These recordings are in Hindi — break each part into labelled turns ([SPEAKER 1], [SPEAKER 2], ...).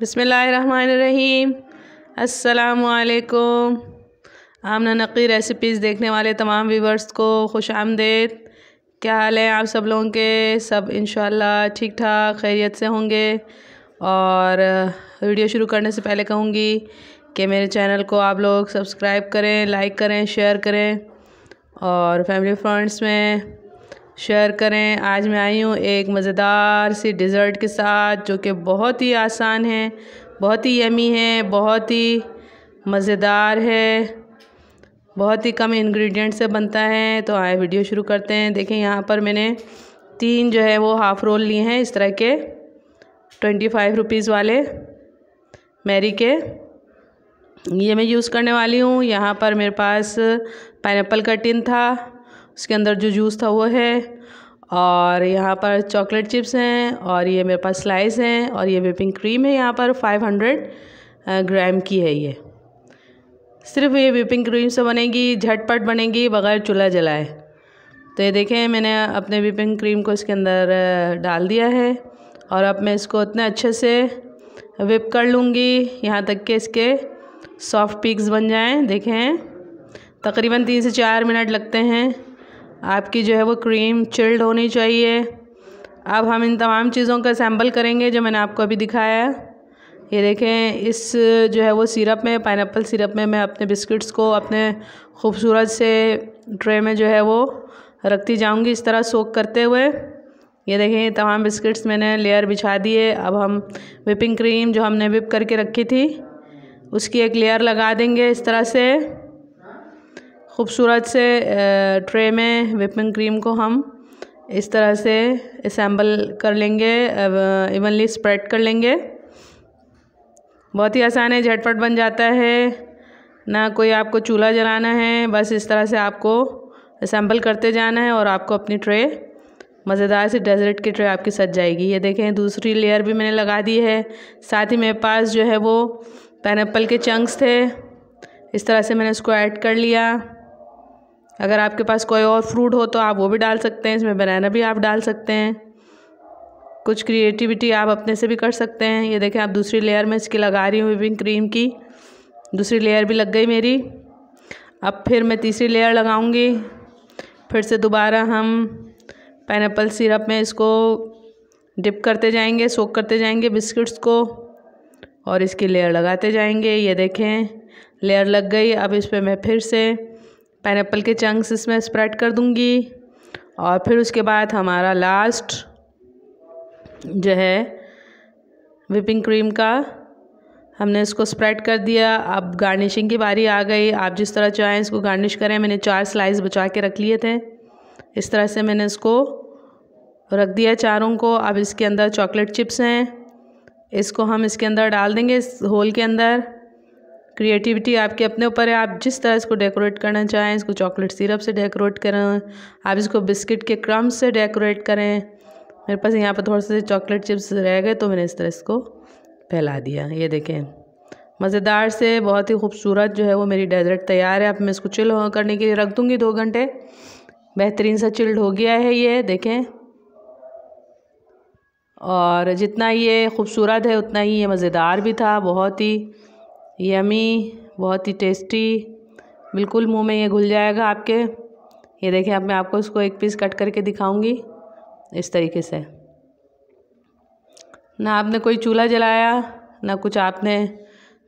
[SPEAKER 1] बसमीम असलकुम आमना नकी रेसिपीज़ देखने वाले तमाम व्यूवर्स को खुश आमदेद क्या हाल है आप सब लोगों के सब इन ठीक ठाक खैरियत से होंगे और वीडियो शुरू करने से पहले कहूँगी कि मेरे चैनल को आप लोग सब्सक्राइब करें लाइक करें शेयर करें और फैमिली फ्रेंड्स में शेयर करें आज मैं आई हूँ एक मज़ेदार सी डिज़र्ट के साथ जो कि बहुत ही आसान है बहुत ही यमी है बहुत ही मज़ेदार है बहुत ही कम इंग्रेडिएंट से बनता है तो आए वीडियो शुरू करते हैं देखें यहाँ पर मैंने तीन जो है वो हाफ़ रोल लिए हैं इस तरह के ट्वेंटी फाइव रुपीज़ वाले मैरी के ये मैं यूज़ करने वाली हूँ यहाँ पर मेरे पास पाइनएप्पल का टिन था उसके अंदर जो जूस था वो है और यहाँ पर चॉकलेट चिप्स हैं और ये मेरे पास स्लाइस हैं और ये विपिंग क्रीम है यहाँ पर 500 ग्राम की है ये सिर्फ ये विपिंग क्रीम से बनेगी झटपट बनेगी बगैर चूल्हा जलाए तो ये देखें मैंने अपने विपिंग क्रीम को इसके अंदर डाल दिया है और अब मैं इसको इतने अच्छे से विप कर लूँगी यहाँ तक के इसके सॉफ्ट पिक्स बन जाएँ देखें तकरीबन तीन से चार मिनट लगते हैं आपकी जो है वो क्रीम चिल्ड होनी चाहिए अब हम इन तमाम चीज़ों का सैम्पल करेंगे जो मैंने आपको अभी दिखाया है ये देखें इस जो है वो सिरप में पाइनएप्पल सिरप में मैं अपने बिस्किट्स को अपने खूबसूरत से ट्रे में जो है वो रखती जाऊंगी इस तरह सोख करते हुए ये देखें तमाम बिस्किट्स मैंने लेयर बिछा दिए अब हम विपिंग क्रीम जो हमने विप करके रखी थी उसकी एक लेयर लगा देंगे इस तरह से ख़ूबसूरत से ट्रे में विपिंग क्रीम को हम इस तरह से असम्बल कर लेंगे इवनली स्प्रेड कर लेंगे बहुत ही आसान है झटपट बन जाता है ना कोई आपको चूल्हा जलाना है बस इस तरह से आपको असम्बल करते जाना है और आपको अपनी ट्रे मज़ेदार सी डेजर्ट की ट्रे आपकी सज जाएगी ये देखें दूसरी लेयर भी मैंने लगा दी है साथ ही मेरे पास जो है वो पैनप्पल के चंक्स थे इस तरह से मैंने उसको ऐड कर लिया अगर आपके पास कोई और फ्रूट हो तो आप वो भी डाल सकते हैं इसमें बनाना भी आप डाल सकते हैं कुछ क्रिएटिविटी आप अपने से भी कर सकते हैं ये देखें आप दूसरी लेयर में इसकी लगा रही हूँ विपिंग क्रीम की दूसरी लेयर भी लग गई मेरी अब फिर मैं तीसरी लेयर लगाऊंगी फिर से दोबारा हम पाइन सिरप में इसको डिप करते जाएंगे सोक करते जाएंगे बिस्किट्स को और इसकी लेयर लगाते जाएंगे ये देखें लेयर लग गई अब इस पर मैं फिर से पाइन के चंक्स इसमें स्प्रेड कर दूँगी और फिर उसके बाद हमारा लास्ट जो है विपिंग क्रीम का हमने इसको स्प्रेड कर दिया अब गार्निशिंग की बारी आ गई आप जिस तरह चाहें इसको गार्निश करें मैंने चार स्लाइस बचा के रख लिए थे इस तरह से मैंने इसको रख दिया चारों को अब इसके अंदर चॉकलेट चिप्स हैं इसको हम इसके अंदर डाल देंगे इस होल के अंदर क्रिएटिविटी आपके अपने ऊपर है आप जिस तरह इसको डेकोरेट करना चाहें इसको चॉकलेट सिरप से डेकोरेट करें आप इसको बिस्किट के क्रम से डेकोरेट करें मेरे पास यहाँ पर थोड़े से चॉकलेट चिप्स रह गए तो मैंने इस तरह इसको फैला दिया ये देखें मज़ेदार से बहुत ही खूबसूरत जो है वो मेरी डेजर्ट तैयार है अब मैं इसको चिल करने के लिए रख दूँगी दो घंटे बेहतरीन सा चिल्ड हो गया है ये देखें और जितना ये खूबसूरत है उतना ही ये मज़ेदार भी था बहुत ही यमी बहुत ही टेस्टी बिल्कुल मुंह में ये घुल जाएगा आपके ये देखिए अब आप मैं आपको इसको एक पीस कट करके दिखाऊंगी इस तरीके से ना आपने कोई चूल्हा जलाया ना कुछ आपने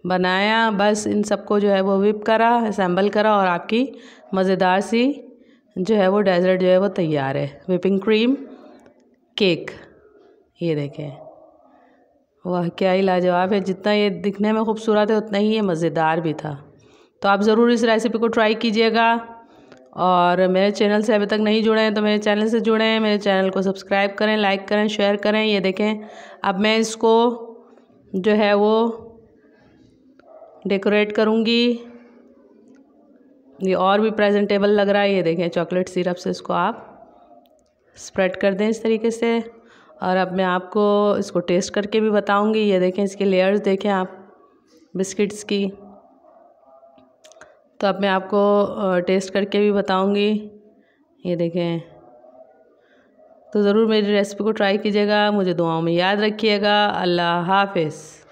[SPEAKER 1] बनाया बस इन सबको जो है वो विप करा असम्बल करा और आपकी मज़ेदार सी जो है वो डेजर्ट जो है वो तैयार है विपिंग क्रीम केक ये देखें वाह क्या ही लाजवाब है जितना ये दिखने में खूबसूरत है उतना ही ये मज़ेदार भी था तो आप ज़रूर इस रेसिपी को ट्राई कीजिएगा और मेरे चैनल से अभी तक नहीं जुड़े हैं तो मेरे चैनल से जुड़े हैं मेरे चैनल को सब्सक्राइब करें लाइक करें शेयर करें ये देखें अब मैं इसको जो है वो डेकोरेट करूँगी ये और भी प्रेजेंटेबल लग रहा है ये देखें चॉकलेट सिरप से इसको आप स्प्रेड कर दें इस तरीके से और अब मैं आपको इसको टेस्ट करके भी बताऊंगी ये देखें इसके लेयर्स देखें आप बिस्किट्स की तो अब मैं आपको टेस्ट करके भी बताऊंगी ये देखें तो ज़रूर मेरी रेसिपी को ट्राई कीजिएगा मुझे दुआओं में याद रखिएगा अल्लाह हाफिज़